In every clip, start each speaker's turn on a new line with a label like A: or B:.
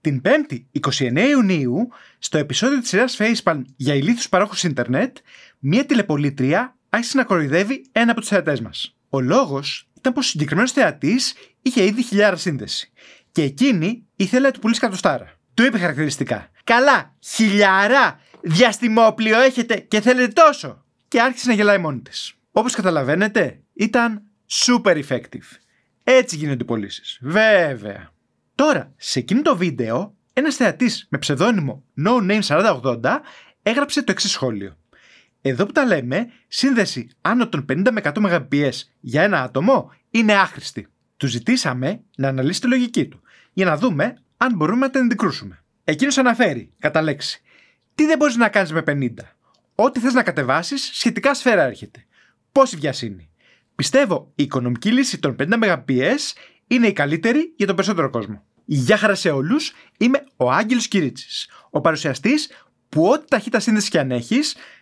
A: την 5η 29 Ιουνίου στο επεισόδιο της σειράς Facebook για ηλίθους παρόχους ίντερνετ μια τηλεπολίτρια άρχισε να κοροϊδεύει ένα από τους θεατές μας. Ο λόγος ήταν πως ο συγκεκριμένος θεατής είχε ήδη χιλιάρα σύνδεση και εκείνη ήθελε να του πουλήσει κατοστάρα. Του είπε χαρακτηριστικά «Καλά, χιλιάρα διαστημόπλιο έχετε και θέλετε τόσο» και άρχισε να γελάει μόνη της. Όπως καταλαβαίνετε ήταν super effective. Έτσι γίνονται οι πωλήσεις. Βέβαια. Τώρα, σε εκείνο το βίντεο, ένας θεατής με ψευδόνυμο noname Name 4080 έγραψε το εξής σχόλιο. Εδώ που τα λέμε, σύνδεση άνω των 50 με 100 Mbps για ένα άτομο είναι άχρηστη. Του ζητήσαμε να αναλύσει τη λογική του, για να δούμε αν μπορούμε να την αντικρούσουμε. Εκείνος αναφέρει, κατά λέξη, τι δεν μπορείς να κάνεις με 50. Ό,τι θες να κατεβάσεις, σχετικά σφαίρα έρχεται. Πόση βιασύνη. Πιστεύω η οικονομική λύση των 50 Mbps είναι η καλύτερη για τον περισσότερο κόσμο. Γεια χαρά σε όλους. Είμαι ο Άγγελος Κυρίτσης ο παρουσιαστής που ό,τι ταχύτητα σύνδεση και αν έχεις,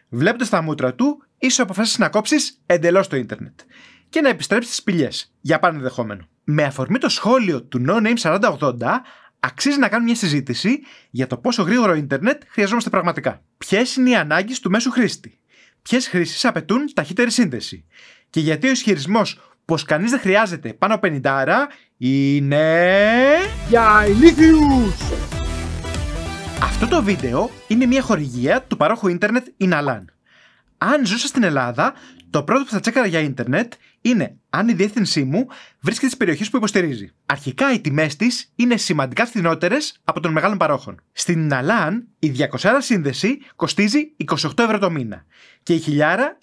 A: βλέποντας τα μούτρα του, ίσω αποφάσει να κόψεις εντελώς το ίντερνετ και να επιστρέψεις στις πηγέ για πάνω ενδεχόμενο. Με αφορμή το σχόλιο του No Name 4080, αξίζει να κάνουμε μια συζήτηση για το πόσο γρήγορο ίντερνετ χρειαζόμαστε πραγματικά. Ποιες είναι οι ανάγκες του μέσου χρήστη, ποιες χρήσεις απαιτούν ταχύτερη σύνδεση και γιατί ο ισχυρισμός πως κανείς δεν χρειάζεται πάνω 50 άρα είναι... Για ηλίθιους! Αυτό το βίντεο είναι μια χορηγία του παρόχου ίντερνετ Inalan. Αν ζούσα στην Ελλάδα, το πρώτο που θα τσέκαρα για ίντερνετ είναι αν η διεύθυνσή μου βρίσκεται στις περιοχές που υποστηρίζει. Αρχικά οι τιμές της είναι σημαντικά φθηνότερες από των μεγάλων παρόχων. Στην Inalan η 200 σύνδεση κοστίζει 28 ευρώ το μήνα και η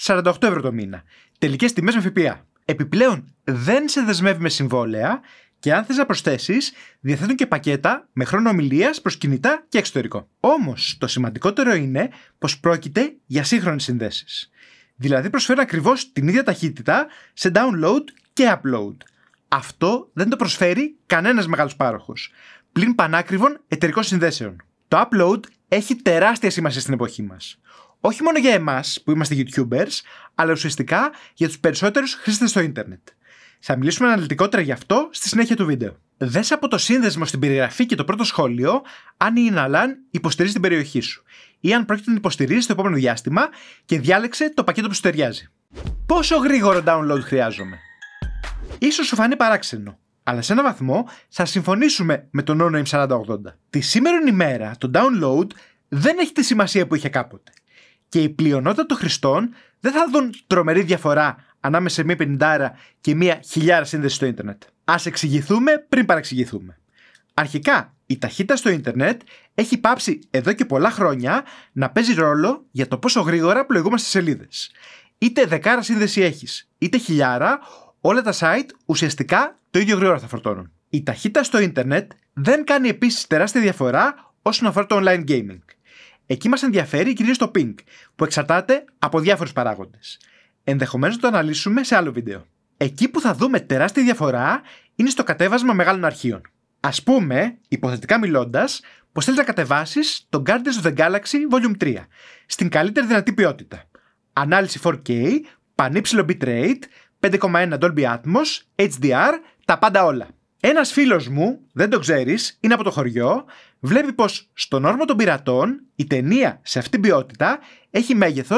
A: 1000 48 ευρώ το μήνα. Τελικές τιμές με ΦΠΑ. Επιπλέον δεν σε δεσμεύει με συμβόλαια και αν θες να προσθέσεις, διαθέτουν και πακέτα με χρόνο ομιλίας προς κινητά και εξωτερικό. Όμως, το σημαντικότερο είναι πως πρόκειται για σύγχρονες συνδέσεις. Δηλαδή, προσφέρουν ακριβώς την ίδια ταχύτητα σε download και upload. Αυτό δεν το προσφέρει κανένας μεγάλος πάροχος. Πλην πανάκριβων εταιρικών συνδέσεων. Το upload έχει τεράστια σημασία στην εποχή μας. Όχι μόνο για εμάς που είμαστε YouTubers, αλλά ουσιαστικά για τους περισσότερους χρήστες στο Ιντερνετ. Θα μιλήσουμε αναλυτικότερα γι' αυτό στη συνέχεια του βίντεο. Δες από το σύνδεσμο στην περιγραφή και το πρώτο σχόλιο αν η Ιναλάν υποστηρίζει την περιοχή σου ή αν πρόκειται να την υποστηρίζει στο επόμενο διάστημα και διάλεξε το πακέτο που σου ταιριάζει. Πόσο γρήγορο download χρειάζομαι. Ίσως σου φανεί παράξενο, αλλά σε έναν βαθμό θα συμφωνήσουμε με τον όνομα 4080. Τη σήμερα ημέρα το download δεν έχει τη σημασία που είχε κάποτε και η πλειονότητα των χρηστών δεν θα δουν τρομερή διαφορά ανάμεσα σε μία πενιντάρα και μία χιλιάρα σύνδεση στο ίντερνετ. Ας εξηγηθούμε πριν παραξηγηθούμε. Αρχικά, η ταχύτητα στο ίντερνετ έχει πάψει εδώ και πολλά χρόνια να παίζει ρόλο για το πόσο γρήγορα πλοηγούμε στις σελίδες. Είτε δεκάρα σύνδεση έχεις είτε χιλιάρα, όλα τα site ουσιαστικά το ίδιο γρήγορα θα φορτώνουν. Η ταχύτητα στο ίντερνετ δεν κάνει επίσης τεράστια διαφορά όσον αφορά το online gaming. Εκεί μας ενδιαφέρει κυρίως το ping, που εξαρτάται από διάφορους παράγοντες ενδεχομένως να το αναλύσουμε σε άλλο βίντεο. Εκεί που θα δούμε τεράστια διαφορά είναι στο κατέβασμα μεγάλων αρχείων. Ας πούμε, υποθετικά μιλώντας, πως θέλεις να κατεβάσεις το Guardians of the Galaxy Volume 3 στην καλύτερη δυνατή ποιότητα. Ανάλυση 4K, πανύψηλο bitrate, 5,1 Dolby Atmos, HDR, τα πάντα όλα. Ένας φίλος μου, δεν το ξέρεις, είναι από το χωριό, βλέπει πως στον όρμο των πειρατών η ταινία σε αυτήν την ποιότητα έχει μέγεθος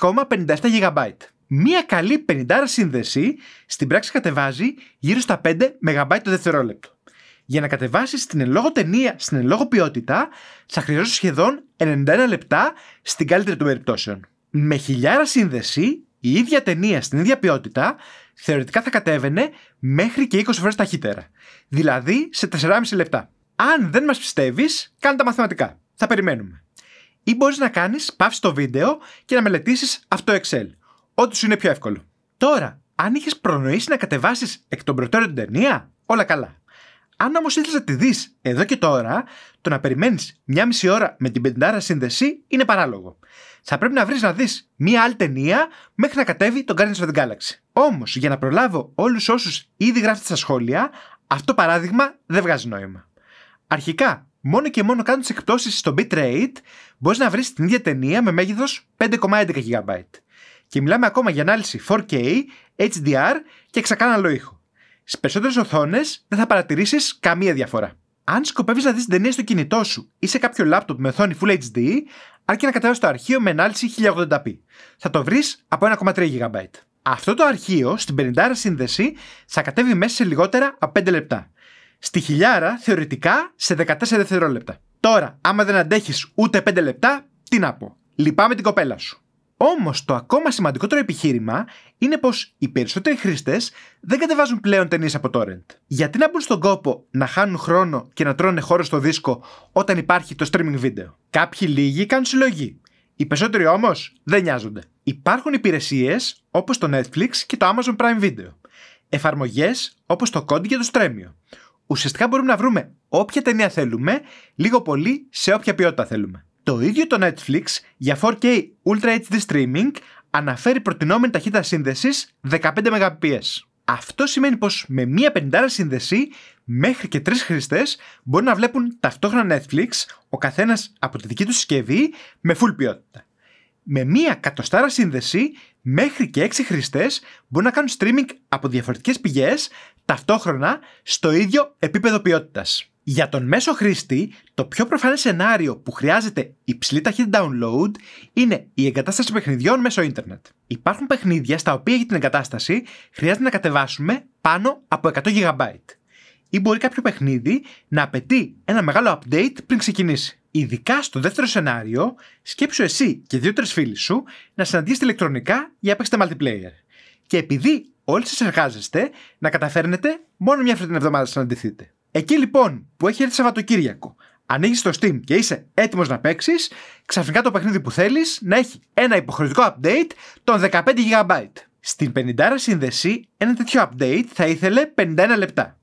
A: 26,57 GB. Μία καλή 50 σύνδεση στην πράξη κατεβάζει γύρω στα 5 MB το δευτερόλεπτο. Για να κατεβάσεις την εν λόγω ταινία στην εν λόγω ποιότητα, θα χρειάζεσαι σχεδόν 91 λεπτά στην καλύτερη των περιπτώσεων. Με χιλιάρα σύνδεση η ίδια ταινία στην ίδια ποιότητα θεωρητικά θα κατέβαινε μέχρι και 20 φορές ταχύτερα. Δηλαδή σε 4,5 λεπτά. Αν δεν μας πιστεύεις, κάνε τα μαθηματικά. Θα περιμένουμε. Ή μπορείς να κάνεις παύση το βίντεο και να μελετήσεις αυτό Excel. Ό,τι σου είναι πιο εύκολο. Τώρα, αν είχες προνοήσει να κατεβάσεις εκ των προτέρων την ταινία, όλα καλά. Αν όμως ήθελες να τη δεις εδώ και τώρα, το να περιμένεις μία μισή ώρα με την πεντάρα σύνδεση είναι παράλογο θα πρέπει να βρεις να δεις μία άλλη ταινία μέχρι να κατέβει τον Guardians of the Galaxy. Όμως, για να προλάβω όλους όσους ήδη γράφετε στα σχόλια, αυτό παράδειγμα δεν βγάζει νόημα. Αρχικά, μόνο και μόνο κάνοντας εκπτώσεις στο bitrate, μπορείς να βρεις την ίδια ταινία με μέγεθος 5,11 GB. Και μιλάμε ακόμα για ανάλυση 4K, HDR και ξακάναλο ήχο. Στις περισσότερες οθόνες δεν θα παρατηρήσεις καμία διαφορά. Αν σκοπεύεις να δεις την ταινία στο κινητό σου ή σε κάποιο λάπτοπ με οθόνη Full HD, αρκεί να κατεβάσεις το αρχείο με ανάλυση 1080p. Θα το βρεις από 1,3 GB. Αυτό το αρχείο στην 50 σύνδεση θα κατέβει μέσα σε λιγότερα από 5 λεπτά. Στη χιλιάρα θεωρητικά σε 14 δευτερόλεπτα. Τώρα, άμα δεν αντέχεις ούτε 5 λεπτά, τι να πω. Λυπάμαι την κοπέλα σου. Όμως το ακόμα σημαντικότερο επιχείρημα είναι πως οι περισσότεροι χρήστες δεν κατεβάζουν πλέον ταινίες από torrent. Γιατί να μπουν στον κόπο να χάνουν χρόνο και να τρώνε χώρο στο δίσκο όταν υπάρχει το streaming video. Κάποιοι λίγοι κάνουν συλλογή. Οι περισσότεροι όμως δεν νοιάζονται. Υπάρχουν υπηρεσίες όπως το Netflix και το Amazon Prime Video. Εφαρμογές όπως το Kodi και το Στρέμιο. Ουσιαστικά μπορούμε να βρούμε όποια ταινία θέλουμε, λίγο πολύ σε όποια ποιότητα θέλουμε. Το ίδιο το Netflix για 4K Ultra HD Streaming αναφέρει προτινόμενη ταχύτητα σύνδεσης 15 Mbps. Αυτό σημαίνει πως με μία πεντάρα σύνδεση μέχρι και τρεις χρήστες μπορούν να βλέπουν ταυτόχρονα Netflix ο καθένας από τη δική τους συσκευή με full ποιότητα. Με μία κατοστάρα σύνδεση μέχρι και 6 χρήστες μπορούν να κάνουν streaming από διαφορετικές πηγές ταυτόχρονα στο ίδιο επίπεδο ποιότητας. Για τον μέσο χρήστη, το πιο προφανές σενάριο που χρειάζεται υψηλή ταχύτητα download είναι η εγκατάσταση παιχνιδιών μέσω ίντερνετ. Υπάρχουν παιχνίδια στα οποία για την εγκατάσταση χρειάζεται να κατεβάσουμε πάνω από 100 GB. Ή μπορεί κάποιο παιχνίδι να απαιτεί ένα μεγάλο update πριν ξεκινήσει. Ειδικά στο δεύτερο σενάριο, σκέψου εσύ και δυο τρεις φίλοι σου να συναντήσετε ηλεκτρονικά για να παίξετε multiplayer. Και επειδή όλοι σας εργάζεστε, να καταφέρνετε μόνο μια φορά την εβδομάδα να συναντηθείτε. Εκεί λοιπόν που έχει έρθει Σαββατοκύριακο, ανοίγεις το Steam και είσαι έτοιμος να παίξεις, ξαφνικά το παιχνίδι που θέλεις να έχει ένα υποχρεωτικό update των 15 GB. Στην 50 σύνδεση, ένα τέτοιο update θα ήθελε 51 λεπτά.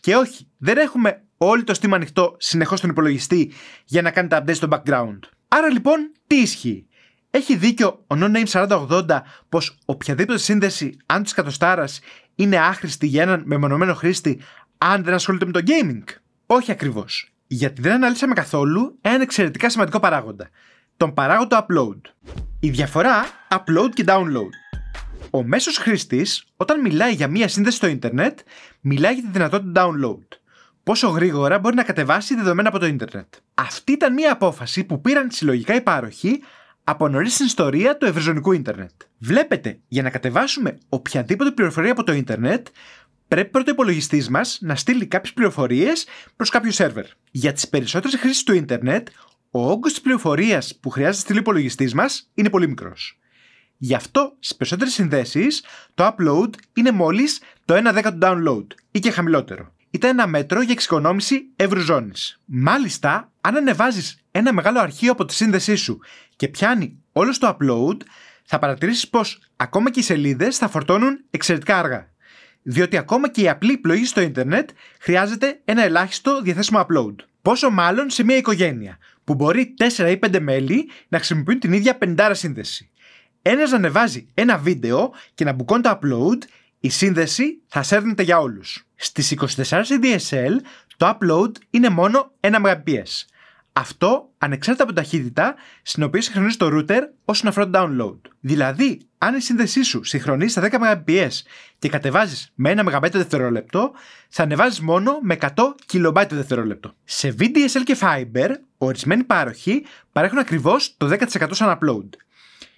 A: Και όχι, δεν έχουμε όλο το Steam ανοιχτό συνεχώς στον υπολογιστή για να κάνει τα update στο background. Άρα λοιπόν, τι ισχύει. Έχει δίκιο ο NoName 4080 πως οποιαδήποτε σύνδεση αν της κατοστάρας είναι άχρηστη για έναν μεμονωμένο χρήστη, αν δεν ασχολείται με το gaming. Όχι ακριβώς. Γιατί δεν αναλύσαμε καθόλου ένα εξαιρετικά σημαντικό παράγοντα. Τον παράγοντα upload. Η διαφορά upload και download. Ο μέσος χρήστης, όταν μιλάει για μία σύνδεση στο Ιντερνετ, μιλάει για τη δυνατότητα download. Πόσο γρήγορα μπορεί να κατεβάσει δεδομένα από το Ιντερνετ. Αυτή ήταν μία απόφαση που πήραν συλλογικά οι πάροχοι από νωρίς στην ιστορία του ευρυζωνικού Ιντερνετ. Βλέπετε, για να κατεβάσουμε οποιαδήποτε πληροφορία από το Ιντερνετ, πρέπει πρώτα ο υπολογιστής μας να στείλει κάποιες πληροφορίες προς κάποιο σερβερ. Για τις περισσότερες χρήσεις του ίντερνετ, ο όγκος της πληροφορίας που χρειάζεται να στείλει ο υπολογιστής μας είναι πολύ μικρός. Γι' αυτό στις περισσότερες συνδέσεις το upload είναι μόλις το 1 δέκατο download ή και χαμηλότερο. Ήταν ένα μέτρο για εξοικονόμηση ευρωζώνη. Μάλιστα, αν ανεβάζεις ένα μεγάλο αρχείο από τη σύνδεσή σου και πιάνει όλος το upload, θα παρατηρήσεις πως ακόμα και οι σελίδες θα φορτώνουν εξαιρετικά αργά διότι ακόμα και η απλή πλοή στο ίντερνετ χρειάζεται ένα ελάχιστο διαθέσιμο upload. Πόσο μάλλον σε μια οικογένεια, που μπορεί 4 ή 5 μέλη να χρησιμοποιούν την ίδια πεντάρα σύνδεση. Ένας να ανεβάζει ένα βίντεο και να μπουκώνει το upload, η σύνδεση θα σέρνεται για όλους. Στις 24 DSL το upload είναι μόνο 1 Mbps. Αυτό ανεξάρτητα από την ταχύτητα στην οποία συγχρονίζει το router όσον αφορά το download. Δηλαδή, αν η σύνδεσή σου συγχρονίζει στα 10 Mbps και κατεβάζεις με 1 MB δευτερόλεπτο, θα ανεβάζεις μόνο με 100 KB δευτερόλεπτο. Σε VDSL και Fiber, ορισμένοι πάροχοι παρέχουν ακριβώς το 10% σαν upload.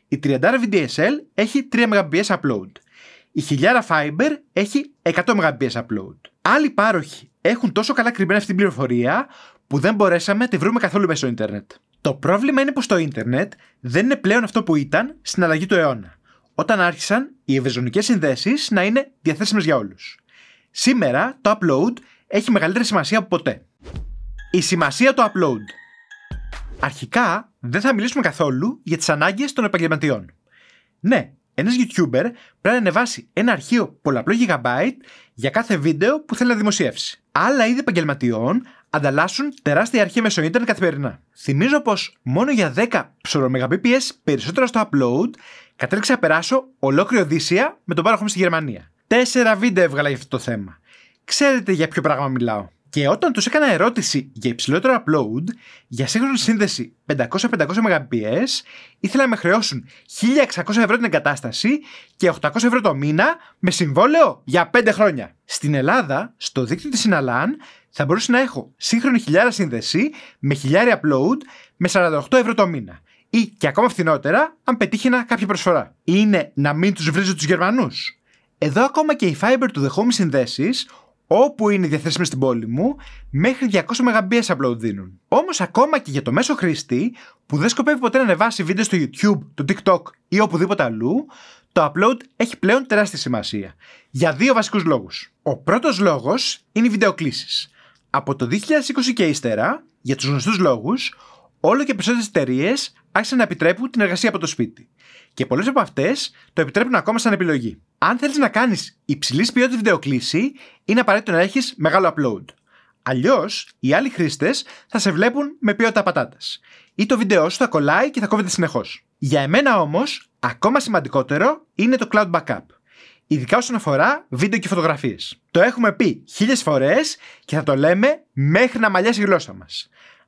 A: Η 30 VDSL έχει 3 Mbps upload. Η 1000 Fiber έχει 100 Mbps upload. Άλλοι πάροχοι έχουν τόσο καλά κρυμμένα αυτή την πληροφορία που δεν μπορέσαμε να τη βρούμε καθόλου μέσω ίντερνετ. Το πρόβλημα είναι πως το ίντερνετ δεν είναι πλέον αυτό που ήταν στην αλλαγή του αιώνα όταν άρχισαν οι ευεζωνικές συνδέσεις να είναι διαθέσιμες για όλους. Σήμερα το upload έχει μεγαλύτερη σημασία από ποτέ. Η σημασία του upload. Αρχικά δεν θα μιλήσουμε καθόλου για τις ανάγκες των επαγγελματιών. Ναι, ένας YouTuber πρέπει να ανεβάσει ένα αρχείο πολλαπλό gigabyte για κάθε βίντεο που θέλει να δημοσιεύσει. Άλλα είδη επαγγελματιών ανταλλάσσουν τεράστια αρχή μέσω Ιντερνετ καθημερινά. Θυμίζω πως μόνο για 10 Mbps περισσότερα στο upload κατέληξα να περάσω ολόκληρη Οδύσσια με τον πάροχο μου στη Γερμανία. Τέσσερα βίντεο έβγαλα για αυτό το θέμα. Ξέρετε για ποιο πράγμα μιλάω. Και όταν τους έκανα ερώτηση για υψηλότερο upload, για σύγχρονη σύνδεση 500-500 Mbps, ήθελα να με χρεώσουν 1600 ευρώ την εγκατάσταση και 800 ευρώ το μήνα με συμβόλαιο για 5 χρόνια. Στην Ελλάδα, στο δίκτυο της Συναλάν, θα μπορούσα να έχω σύγχρονη χιλιάρα σύνδεση με χιλιάρια upload με 48 ευρώ το μήνα. Ή και ακόμα φθηνότερα, αν πετύχει πετύχαινα κάποια προσφορά. Είναι να μην τους βρίζω τους Γερμανούς. Εδώ ακόμα και η fiber του the συνδέσεις, όπου είναι διαθέσιμε στην πόλη μου, μέχρι 200 Mbps upload δίνουν. Όμως ακόμα και για το μέσο χρήστη, που δεν σκοπεύει ποτέ να ανεβάσει βίντεο στο YouTube, το TikTok ή οπουδήποτε αλλού, το upload έχει πλέον τεράστια σημασία. Για δύο βασικούς λόγους. Ο πρώτος λόγος είναι οι βιντεοκλήσεις από το 2020 και ύστερα, για τους γνωστούς λόγους, όλο και περισσότερες εταιρείες άρχισαν να επιτρέπουν την εργασία από το σπίτι. Και πολλές από αυτές το επιτρέπουν ακόμα σαν επιλογή. Αν θέλεις να κάνεις υψηλής ποιότητας βιντεοκλήση, είναι απαραίτητο να έχεις μεγάλο upload. Αλλιώς, οι άλλοι χρήστες θα σε βλέπουν με ποιότητα πατάτας. Ή το βίντεο σου θα κολλάει και θα κόβεται συνεχώς. Για εμένα όμως, ακόμα σημαντικότερο είναι το cloud backup ειδικά όσον αφορά βίντεο και φωτογραφίες. Το έχουμε πει χίλιες φορές και θα το λέμε μέχρι να μαλλιάσει η γλώσσα μας.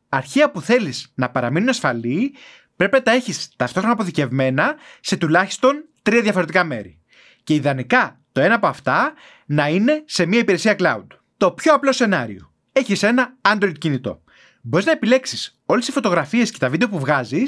A: Αρχεία που θέλεις να παραμείνουν ασφαλή, πρέπει να τα έχεις ταυτόχρονα αποθηκευμένα σε τουλάχιστον τρία διαφορετικά μέρη. Και ιδανικά το ένα από αυτά να είναι σε μια υπηρεσία cloud. Το πιο απλό σενάριο. Έχεις ένα Android κινητό μπορείς να επιλέξεις όλες οι φωτογραφίες και τα βίντεο που βγάζεις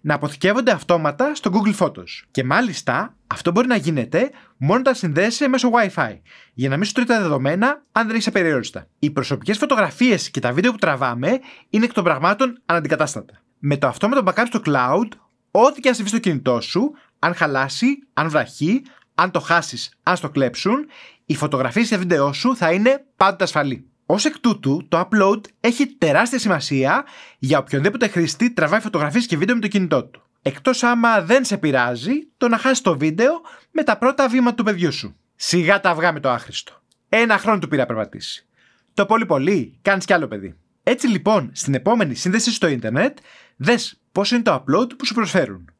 A: να αποθηκεύονται αυτόματα στο Google Photos. Και μάλιστα αυτό μπορεί να γίνεται μόνο όταν συνδέεσαι μέσω WiFi, για να μην σου τρώει τα δεδομένα αν δεν είσαι απεριόριστα. Οι προσωπικές φωτογραφίες και τα βίντεο που τραβάμε είναι εκ των πραγμάτων αναντικατάστατα. Με το αυτόματο backup στο cloud, ό,τι και αν συμβεί στο κινητό σου, αν χαλάσει, αν βραχεί, αν το χάσεις, αν στο κλέψουν, οι φωτογραφίες και τα βίντεο σου θα είναι πάντα ασφαλή. Ως εκ τούτου, το upload έχει τεράστια σημασία για οποιονδήποτε χρηστή τραβάει φωτογραφίες και βίντεο με το κινητό του. Εκτός άμα δεν σε πειράζει το να χάσεις το βίντεο με τα πρώτα βήματα του παιδιού σου. Σιγά τα αυγά με το άχρηστο. Ένα χρόνο του πήρα περπατήσει. Το πολύ πολύ κάνεις κι άλλο παιδί. Έτσι λοιπόν, στην επόμενη σύνδεση στο ίντερνετ, δες πόσο είναι το upload που σου προσφέρουν.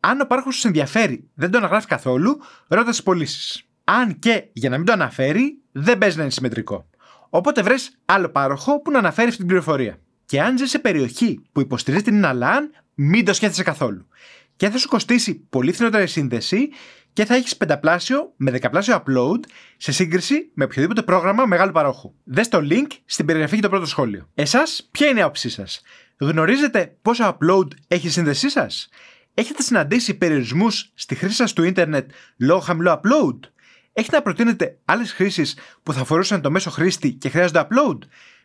A: Αν ο πάροχος σου ενδιαφέρει δεν το αναγράφει καθόλου, ρώτας τι πωλήσεις. Αν και για να μην το αναφέρει, δεν παίζει να είναι συμμετρικό. Οπότε βρες άλλο πάροχο που να αναφέρει αυτή την πληροφορία. Και αν ζεις σε περιοχή που υποστηρίζει την Αλάν, μην το σκέφτεσαι καθόλου. Και θα σου κοστίσει πολύ φθηνότερη σύνδεση και θα έχεις πενταπλάσιο με δεκαπλάσιο upload σε σύγκριση με οποιοδήποτε πρόγραμμα μεγάλου παρόχου. Δες το link στην περιγραφή και το πρώτο σχόλιο. Εσάς, ποια είναι η άποψή σας, Γνωρίζετε πόσο upload έχει η σύνδεσή σας, Έχετε συναντήσει περιορισμούς στη χρήση σας του ίντερνετ λόγω χαμηλού upload. Έχετε να προτείνετε άλλες χρήσεις που θα αφορούσαν το μέσο χρήστη και χρειάζονται upload.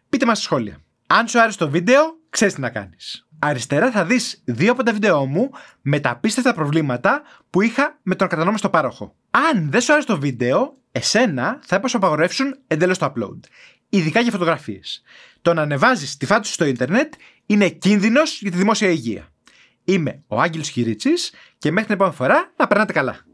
A: Πείτε μας σχόλια. Αν σου άρεσε το βίντεο, ξέρεις τι να κάνεις. Αριστερά θα δεις δύο από τα βίντεο μου με τα απίστευτα προβλήματα που είχα με τον στο πάροχο. Αν δεν σου άρεσε το βίντεο, εσένα θα έπρεπε να απαγορεύσουν εντελώς το upload. Ειδικά για φωτογραφίες. Το να ανεβάζεις τη φάτου στο Ιντερνετ είναι κίνδυνος για τη δημόσια υγεία. Είμαι ο Άγγελος Χιρίτσης και μέχρι την επόμενη φορά να περνάτε καλά.